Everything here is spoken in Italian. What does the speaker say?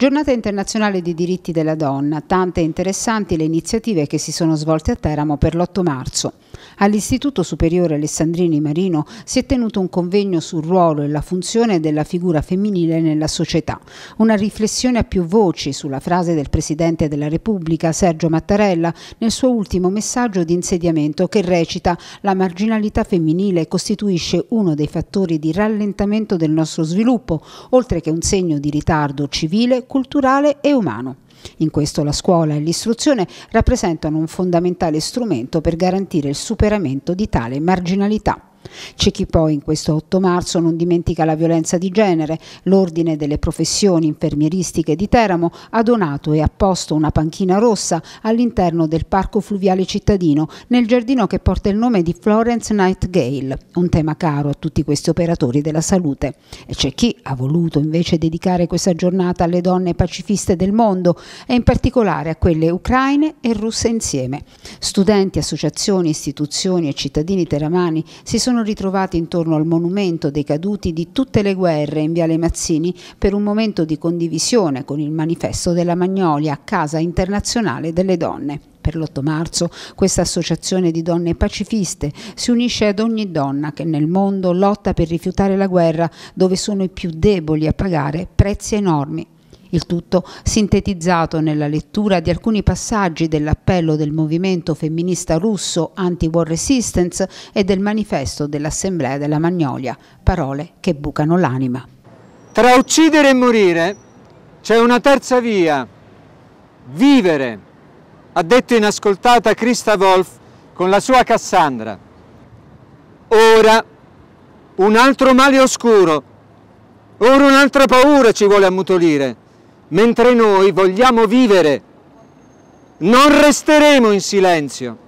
Giornata internazionale dei diritti della donna, tante interessanti le iniziative che si sono svolte a Teramo per l'8 marzo. All'Istituto Superiore Alessandrini Marino si è tenuto un convegno sul ruolo e la funzione della figura femminile nella società, una riflessione a più voci sulla frase del Presidente della Repubblica Sergio Mattarella nel suo ultimo messaggio di insediamento che recita la marginalità femminile costituisce uno dei fattori di rallentamento del nostro sviluppo, oltre che un segno di ritardo civile, culturale e umano. In questo la scuola e l'istruzione rappresentano un fondamentale strumento per garantire il superamento di tale marginalità. C'è chi poi in questo 8 marzo non dimentica la violenza di genere. L'Ordine delle professioni infermieristiche di Teramo ha donato e apposto una panchina rossa all'interno del Parco Fluviale Cittadino, nel giardino che porta il nome di Florence Nightingale, un tema caro a tutti questi operatori della salute. E c'è chi ha voluto invece dedicare questa giornata alle donne pacifiste del mondo e in particolare a quelle ucraine e russe insieme. Studenti, associazioni, istituzioni e cittadini teramani si sono sono ritrovati intorno al monumento dei caduti di tutte le guerre in Viale Mazzini per un momento di condivisione con il manifesto della Magnolia, Casa Internazionale delle Donne. Per l'8 marzo questa associazione di donne pacifiste si unisce ad ogni donna che nel mondo lotta per rifiutare la guerra dove sono i più deboli a pagare prezzi enormi il tutto sintetizzato nella lettura di alcuni passaggi dell'appello del movimento femminista russo Anti-War Resistance e del manifesto dell'Assemblea della Magnolia, parole che bucano l'anima. Tra uccidere e morire c'è una terza via, vivere, ha detto inascoltata Christa Wolf con la sua Cassandra. Ora un altro male oscuro, ora un'altra paura ci vuole ammutolire mentre noi vogliamo vivere. Non resteremo in silenzio.